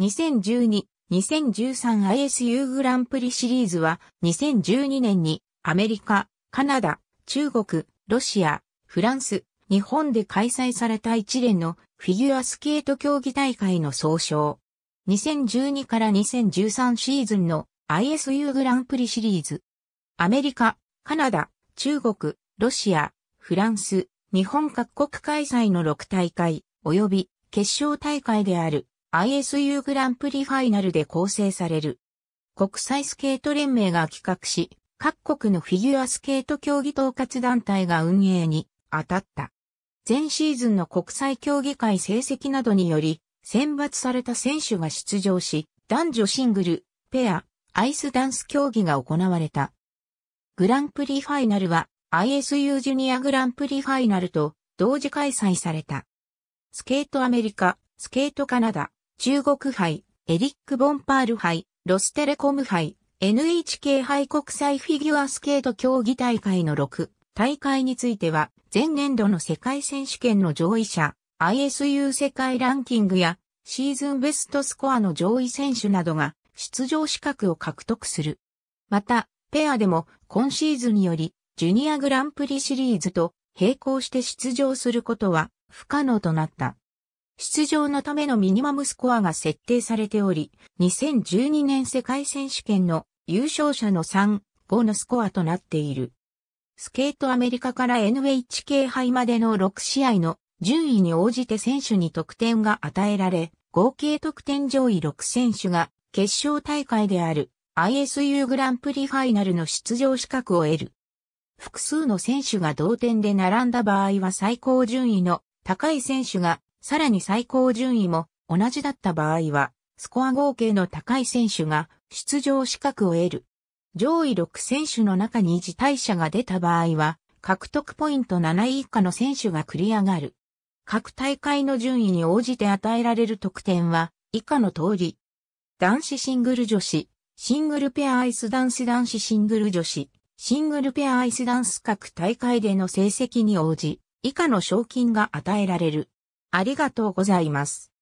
2012-2013ISU グランプリシリーズは2012年にアメリカ、カナダ、中国、ロシア、フランス、日本で開催された一連のフィギュアスケート競技大会の総称。2012から2013シーズンの ISU グランプリシリーズ。アメリカ、カナダ、中国、ロシア、フランス、日本各国開催の6大会、及び決勝大会である。ISU グランプリファイナルで構成される。国際スケート連盟が企画し、各国のフィギュアスケート競技統括団体が運営に当たった。前シーズンの国際競技会成績などにより、選抜された選手が出場し、男女シングル、ペア、アイスダンス競技が行われた。グランプリファイナルは ISU ジュニアグランプリファイナルと同時開催された。スケートアメリカ、スケートカナダ、中国杯、エリック・ボンパール杯、ロステレコム杯、NHK 杯国際フィギュアスケート競技大会の6大会については、前年度の世界選手権の上位者、ISU 世界ランキングやシーズンベストスコアの上位選手などが出場資格を獲得する。また、ペアでも今シーズンにより、ジュニアグランプリシリーズと並行して出場することは不可能となった。出場のためのミニマムスコアが設定されており、2012年世界選手権の優勝者の3、5のスコアとなっている。スケートアメリカから NHK 杯までの6試合の順位に応じて選手に得点が与えられ、合計得点上位6選手が決勝大会である ISU グランプリファイナルの出場資格を得る。複数の選手が同点で並んだ場合は最高順位の高い選手がさらに最高順位も同じだった場合は、スコア合計の高い選手が出場資格を得る。上位6選手の中に辞退者が出た場合は、獲得ポイント7位以下の選手が繰り上がる。各大会の順位に応じて与えられる得点は以下の通り。男子シングル女子、シングルペアアイスダンス男子シングル女子、シングルペアアイスダンス各大会での成績に応じ、以下の賞金が与えられる。ありがとうございます。